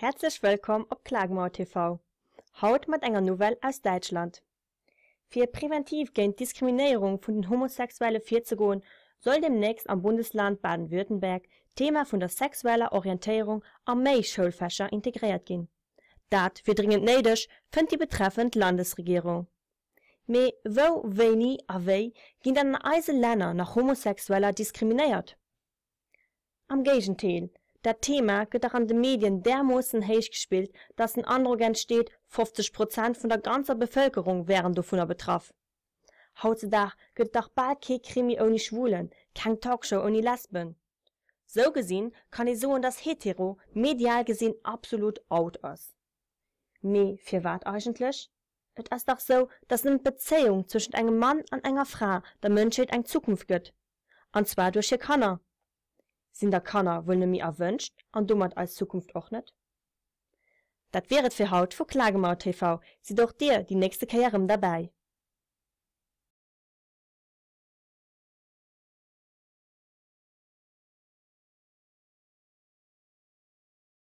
Herzlich willkommen auf Klagemauer TV. Haut mit einer Novelle aus Deutschland. Für präventiv gegen Diskriminierung von den homosexuellen Vierzegoen soll demnächst am Bundesland Baden-Württemberg Thema von der sexuellen Orientierung am May-Schulfächer integriert gehen. Dat wird dringend nötig, fënnt die betreffende Landesregierung. Me wo wéi aéi gehen dann eise Länder nach homosexueller diskriminiert? Am Gegenteil. Der Thema gëtt an den Medien dermaßen heisch gespielt, dass ein Androgen entsteht, 50 Prozent vun der ganzen Bevölkerung wären do betroffen. Heutzutage gibt es doch bald kein Krimi ohne Schwulen, kein Talkshow ohne Lesben. So gesehen kann i soen das hetero medial gesehen absolut out ass. Me für was eigentlich? Es ist doch so, dass nem Beziehung zwischen einem Mann und einer Frau der Menschheit eine Zukunft gibt. Und zwar durch ihr Kanner sind der Kanner wollen mir erwünscht an dummert als Zukunft ordnet? Dat wäret für Haut vor Klagemauer TV, sie doch dir die nächste Karriere dabei.